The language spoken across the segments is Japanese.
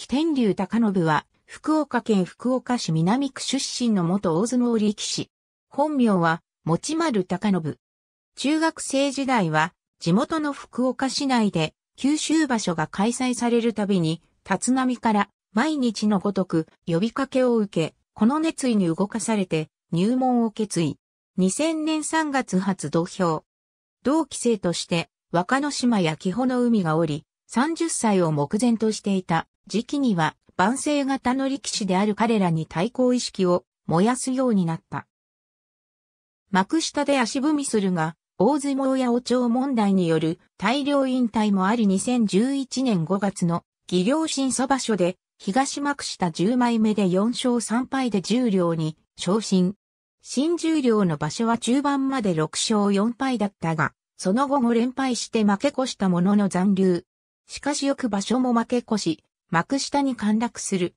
非天竜高信は、福岡県福岡市南区出身の元大相撲力士。本名は、持丸高信。中学生時代は、地元の福岡市内で、九州場所が開催されるたびに、立浪から毎日のごとく呼びかけを受け、この熱意に動かされて入門を決意。2000年3月初土俵。同期生として若野島や木穂の海がおり、30歳を目前としていた時期には万世型の力士である彼らに対抗意識を燃やすようになった。幕下で足踏みするが、大相撲や王朝問題による大量引退もあり2011年5月の技量審査場所で東幕下10枚目で4勝3敗で重量両に昇進。新重量両の場所は中盤まで6勝4敗だったが、その後も連敗して負け越したものの残留。しかし翌場所も負け越し、幕下に陥落する。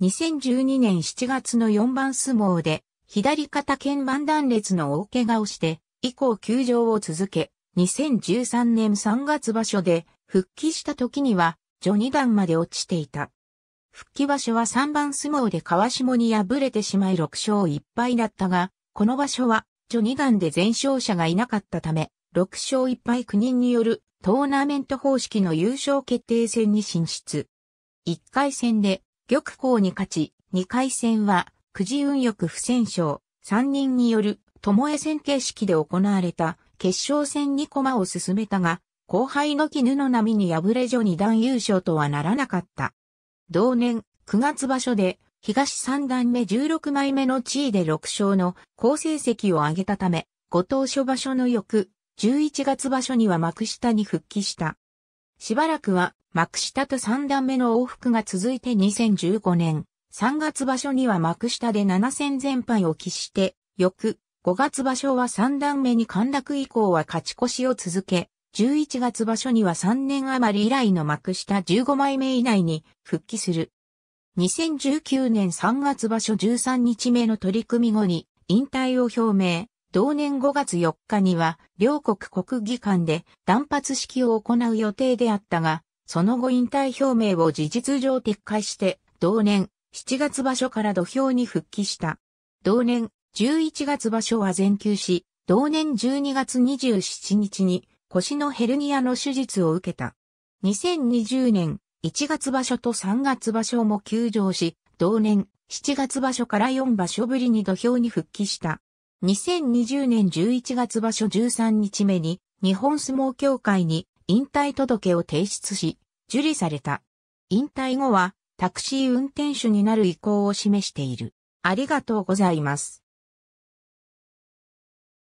2012年7月の4番相撲で、左肩腱板断裂の大怪我をして、以降休場を続け、2013年3月場所で、復帰した時には、序二段まで落ちていた。復帰場所は3番相撲で川下に敗れてしまい6勝1敗だったが、この場所は、序二段で全勝者がいなかったため、6勝1敗9人によるトーナメント方式の優勝決定戦に進出。1回戦で玉光に勝ち、2回戦はくじ運よく不戦勝、3人による巴戦形式で行われた決勝戦に駒を進めたが、後輩の絹の波に敗れ女二段優勝とはならなかった。同年9月場所で東三段目16枚目の地位で6勝の好成績を上げたため、後藤所場所の翌11月場所には幕下に復帰した。しばらくは幕下と三段目の往復が続いて2015年、3月場所には幕下で7戦全敗を喫して、翌5月場所は三段目に陥落以降は勝ち越しを続け、11月場所には3年余り以来の幕下15枚目以内に復帰する。2019年3月場所13日目の取り組み後に引退を表明。同年5月4日には両国国技館で断髪式を行う予定であったが、その後引退表明を事実上撤回して、同年7月場所から土俵に復帰した。同年11月場所は全休し、同年12月27日に腰のヘルニアの手術を受けた。2020年1月場所と3月場所も休場し、同年7月場所から4場所ぶりに土俵に復帰した。2020年11月場所13日目に日本相撲協会に引退届を提出し、受理された。引退後はタクシー運転手になる意向を示している。ありがとうございます。